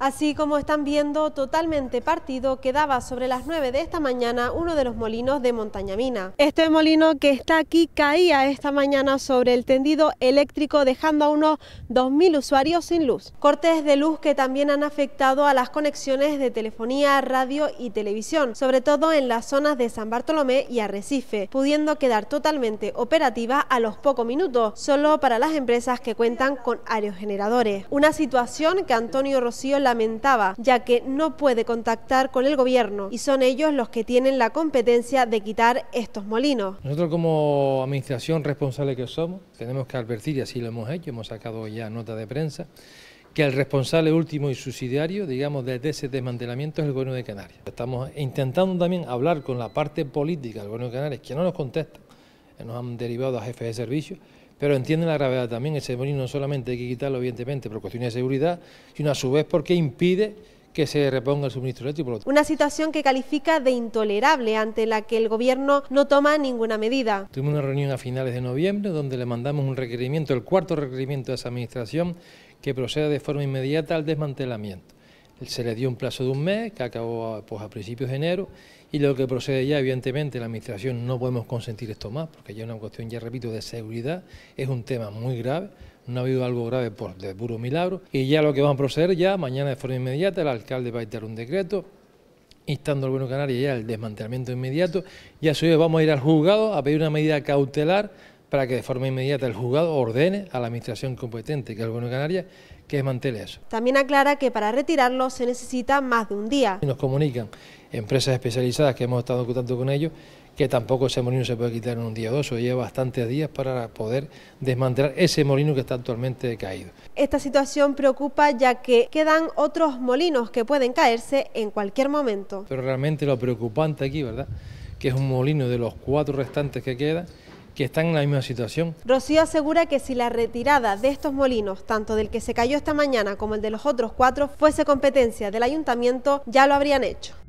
Así como están viendo, totalmente partido quedaba sobre las 9 de esta mañana uno de los molinos de Montañamina. Este molino que está aquí caía esta mañana sobre el tendido eléctrico dejando a unos 2.000 usuarios sin luz. Cortes de luz que también han afectado a las conexiones de telefonía, radio y televisión, sobre todo en las zonas de San Bartolomé y Arrecife, pudiendo quedar totalmente operativa a los pocos minutos, solo para las empresas que cuentan con aerogeneradores. Una situación que Antonio Rocío lamentaba, ya que no puede contactar con el gobierno y son ellos los que tienen la competencia de quitar estos molinos. Nosotros como administración responsable que somos, tenemos que advertir, y así lo hemos hecho, hemos sacado ya nota de prensa, que el responsable último y subsidiario, digamos, de ese desmantelamiento es el Gobierno de Canarias. Estamos intentando también hablar con la parte política del Gobierno de Canarias, que no nos contesta, nos han derivado a jefes de servicio, pero entienden la gravedad también. Ese molino no solamente hay que quitarlo, evidentemente, por cuestiones de seguridad, sino a su vez porque impide que se reponga el suministro eléctrico. Una situación que califica de intolerable, ante la que el Gobierno no toma ninguna medida. Tuvimos una reunión a finales de noviembre donde le mandamos un requerimiento, el cuarto requerimiento de esa Administración, que proceda de forma inmediata al desmantelamiento. Se le dio un plazo de un mes, que acabó pues, a principios de enero, y lo que procede ya, evidentemente, la Administración no podemos consentir esto más, porque ya es una cuestión, ya repito, de seguridad, es un tema muy grave, no ha habido algo grave por de puro milagro, y ya lo que van a proceder ya, mañana de forma inmediata, el alcalde va a dictar un decreto instando al Gobierno Canario ya el desmantelamiento inmediato, y a su vez vamos a ir al juzgado a pedir una medida cautelar para que de forma inmediata el juzgado ordene a la administración competente, que es el Gobierno de Canarias, que desmantele eso. También aclara que para retirarlo se necesita más de un día. Nos comunican empresas especializadas que hemos estado ocultando con ellos que tampoco ese molino se puede quitar en un día o dos, o lleva bastantes días para poder desmantelar ese molino que está actualmente caído. Esta situación preocupa ya que quedan otros molinos que pueden caerse en cualquier momento. Pero realmente lo preocupante aquí, ¿verdad? Que es un molino de los cuatro restantes que quedan que están en la misma situación. Rocío asegura que si la retirada de estos molinos, tanto del que se cayó esta mañana como el de los otros cuatro, fuese competencia del ayuntamiento, ya lo habrían hecho.